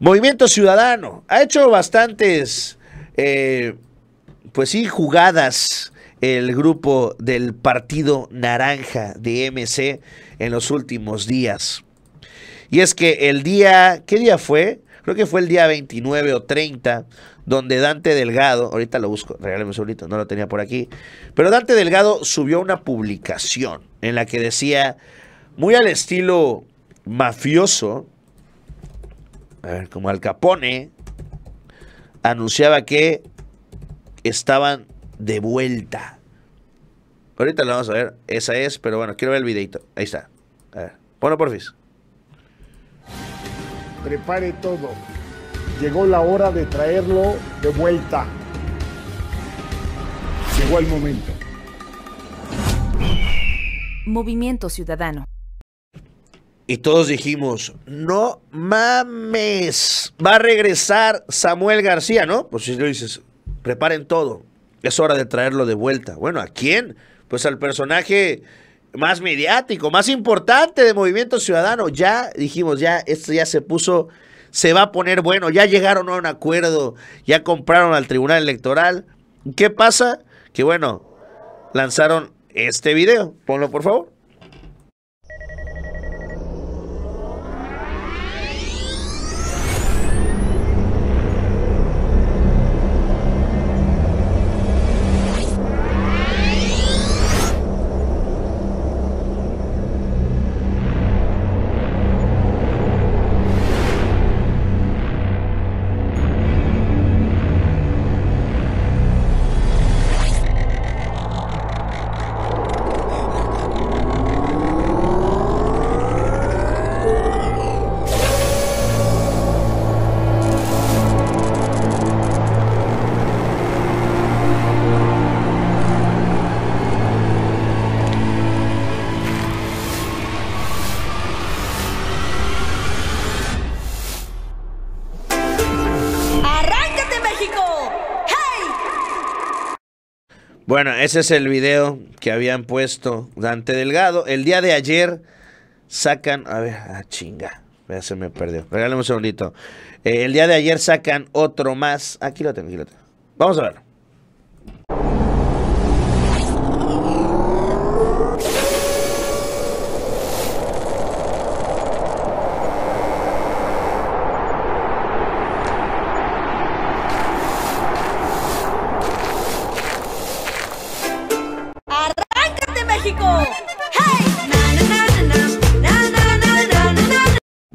Movimiento Ciudadano ha hecho bastantes, eh, pues sí, jugadas el grupo del Partido Naranja de MC en los últimos días. Y es que el día, ¿qué día fue? Creo que fue el día 29 o 30, donde Dante Delgado, ahorita lo busco, regáleme un segundito, no lo tenía por aquí, pero Dante Delgado subió una publicación en la que decía, muy al estilo mafioso, a ver, como Al Capone, anunciaba que estaban de vuelta. Ahorita lo vamos a ver, esa es, pero bueno, quiero ver el videito. Ahí está. A ver, ponlo porfis. Prepare todo. Llegó la hora de traerlo de vuelta. Llegó el momento. Movimiento Ciudadano. Y todos dijimos, no mames, va a regresar Samuel García, ¿no? Pues si lo dices, preparen todo, es hora de traerlo de vuelta. Bueno, ¿a quién? Pues al personaje más mediático, más importante de Movimiento Ciudadano. Ya dijimos, ya, esto ya se puso, se va a poner bueno, ya llegaron a un acuerdo, ya compraron al Tribunal Electoral. ¿Qué pasa? Que bueno, lanzaron este video. Ponlo, por favor. Bueno, ese es el video que habían puesto Dante Delgado. El día de ayer sacan. A ver, ah, chinga. se me perdió. Regálame un segundito. Eh, el día de ayer sacan otro más. Aquí lo tengo, aquí lo tengo. Vamos a verlo.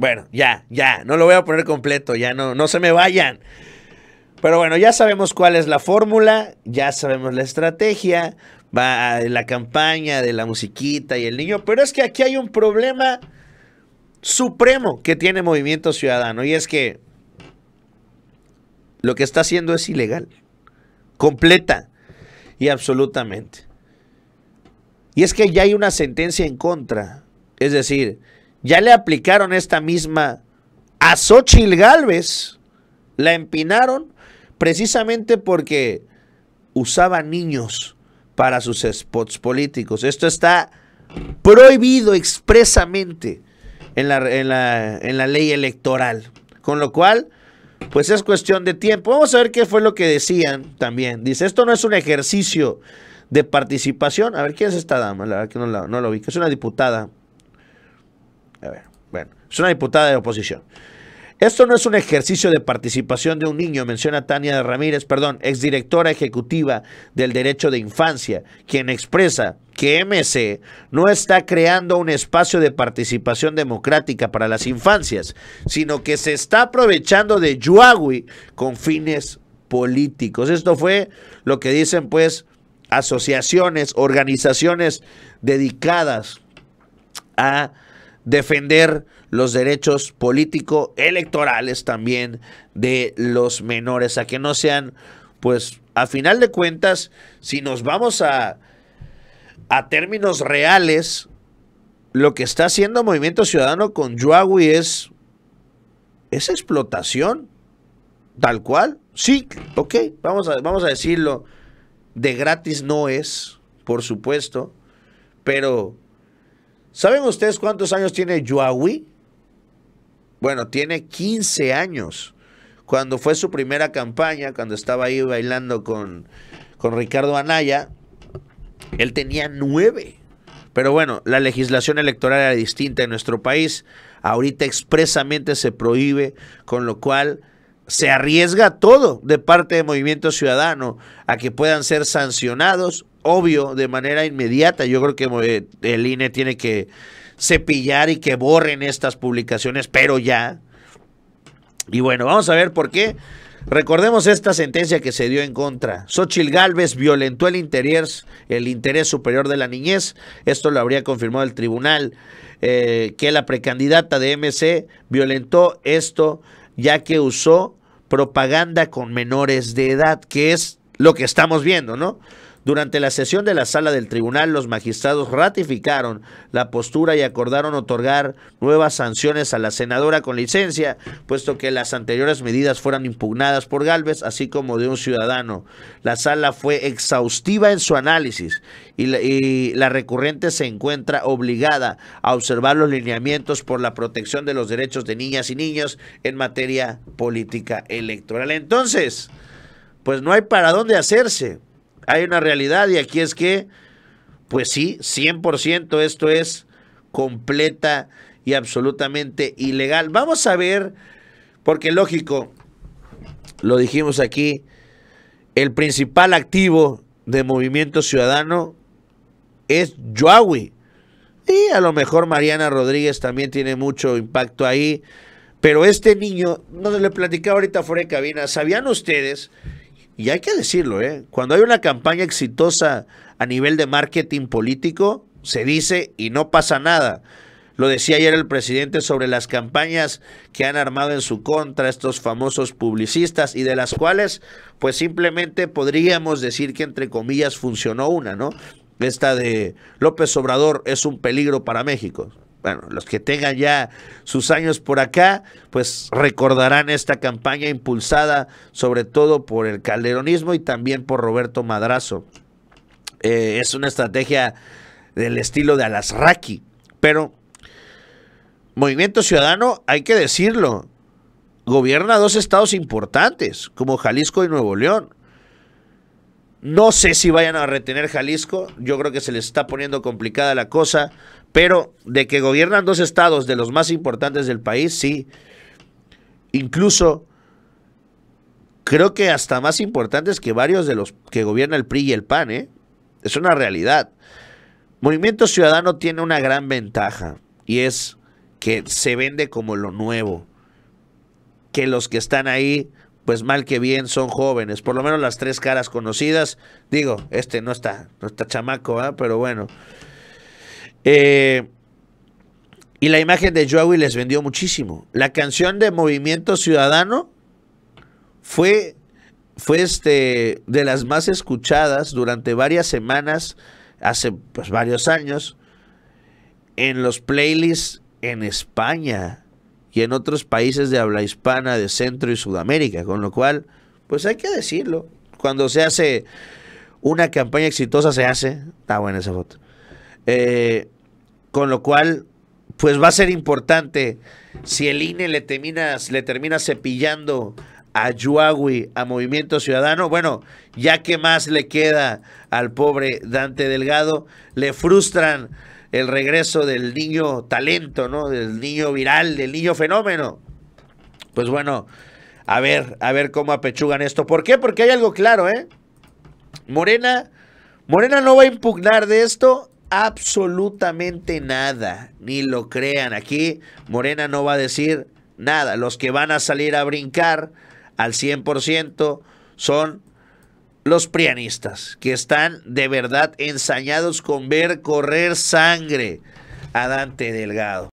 Bueno, ya, ya, no lo voy a poner completo, ya no, no se me vayan. Pero bueno, ya sabemos cuál es la fórmula, ya sabemos la estrategia, va la campaña de la musiquita y el niño, pero es que aquí hay un problema supremo que tiene Movimiento Ciudadano y es que lo que está haciendo es ilegal, completa y absolutamente. Y es que ya hay una sentencia en contra, es decir, ya le aplicaron esta misma a Xochitl Galvez. La empinaron precisamente porque usaba niños para sus spots políticos. Esto está prohibido expresamente en la, en la, ley electoral. Con lo cual, pues es cuestión de tiempo. Vamos a ver qué fue lo que decían también. Dice, esto no es un ejercicio de participación. A ver, ¿quién es esta dama? La verdad que no la, no Es una diputada a ver, bueno, es una diputada de oposición. Esto no es un ejercicio de participación de un niño, menciona Tania Ramírez, perdón, exdirectora ejecutiva del Derecho de Infancia, quien expresa que MC no está creando un espacio de participación democrática para las infancias, sino que se está aprovechando de Yuawi con fines políticos. Esto fue lo que dicen pues asociaciones, organizaciones dedicadas a defender los derechos político-electorales también de los menores, a que no sean, pues, a final de cuentas, si nos vamos a, a términos reales, lo que está haciendo Movimiento Ciudadano con Yuawi es, es explotación, tal cual. Sí, ok, vamos a, vamos a decirlo, de gratis no es, por supuesto, pero ¿Saben ustedes cuántos años tiene Yuawi? Bueno, tiene 15 años. Cuando fue su primera campaña, cuando estaba ahí bailando con, con Ricardo Anaya, él tenía 9. Pero bueno, la legislación electoral era distinta en nuestro país. Ahorita expresamente se prohíbe, con lo cual se arriesga todo de parte de Movimiento Ciudadano a que puedan ser sancionados, obvio, de manera inmediata. Yo creo que eh, el INE tiene que cepillar y que borren estas publicaciones, pero ya. Y bueno, vamos a ver por qué. Recordemos esta sentencia que se dio en contra. Xochil Gálvez violentó el interés, el interés superior de la niñez. Esto lo habría confirmado el tribunal, eh, que la precandidata de MC violentó esto ya que usó propaganda con menores de edad, que es lo que estamos viendo, ¿no? Durante la sesión de la sala del tribunal, los magistrados ratificaron la postura y acordaron otorgar nuevas sanciones a la senadora con licencia, puesto que las anteriores medidas fueran impugnadas por Galvez, así como de un ciudadano. La sala fue exhaustiva en su análisis y la, y la recurrente se encuentra obligada a observar los lineamientos por la protección de los derechos de niñas y niños en materia política electoral. Entonces, pues no hay para dónde hacerse hay una realidad y aquí es que, pues sí, 100% esto es completa y absolutamente ilegal. Vamos a ver, porque lógico, lo dijimos aquí, el principal activo de Movimiento Ciudadano es Joaquín Y a lo mejor Mariana Rodríguez también tiene mucho impacto ahí. Pero este niño, no se le platicaba ahorita fuera de cabina, ¿sabían ustedes y hay que decirlo, ¿eh? cuando hay una campaña exitosa a nivel de marketing político, se dice y no pasa nada. Lo decía ayer el presidente sobre las campañas que han armado en su contra estos famosos publicistas y de las cuales pues simplemente podríamos decir que entre comillas funcionó una, ¿no? Esta de López Obrador es un peligro para México bueno, los que tengan ya sus años por acá, pues recordarán esta campaña impulsada sobre todo por el calderonismo y también por Roberto Madrazo. Eh, es una estrategia del estilo de Alasraqui, pero Movimiento Ciudadano, hay que decirlo, gobierna dos estados importantes, como Jalisco y Nuevo León. No sé si vayan a retener Jalisco, yo creo que se les está poniendo complicada la cosa, pero de que gobiernan dos estados de los más importantes del país, sí. Incluso creo que hasta más importantes que varios de los que gobierna el PRI y el PAN, ¿eh? Es una realidad. Movimiento Ciudadano tiene una gran ventaja y es que se vende como lo nuevo. Que los que están ahí, pues mal que bien, son jóvenes. Por lo menos las tres caras conocidas. Digo, este no está, no está chamaco, ¿eh? pero bueno. Eh, y la imagen de Joey les vendió muchísimo. La canción de Movimiento Ciudadano fue, fue este, de las más escuchadas durante varias semanas, hace pues, varios años, en los playlists en España y en otros países de habla hispana de Centro y Sudamérica. Con lo cual, pues hay que decirlo. Cuando se hace una campaña exitosa, se hace. Está buena esa foto. Eh, con lo cual, pues va a ser importante si el INE le termina, le termina cepillando a Yuawi, a Movimiento Ciudadano. Bueno, ya que más le queda al pobre Dante Delgado, le frustran el regreso del niño talento, ¿no? Del niño viral, del niño fenómeno. Pues bueno, a ver, a ver cómo apechugan esto. ¿Por qué? Porque hay algo claro, ¿eh? Morena, Morena no va a impugnar de esto absolutamente nada, ni lo crean. Aquí Morena no va a decir nada. Los que van a salir a brincar al 100% son los prianistas, que están de verdad ensañados con ver correr sangre a Dante Delgado.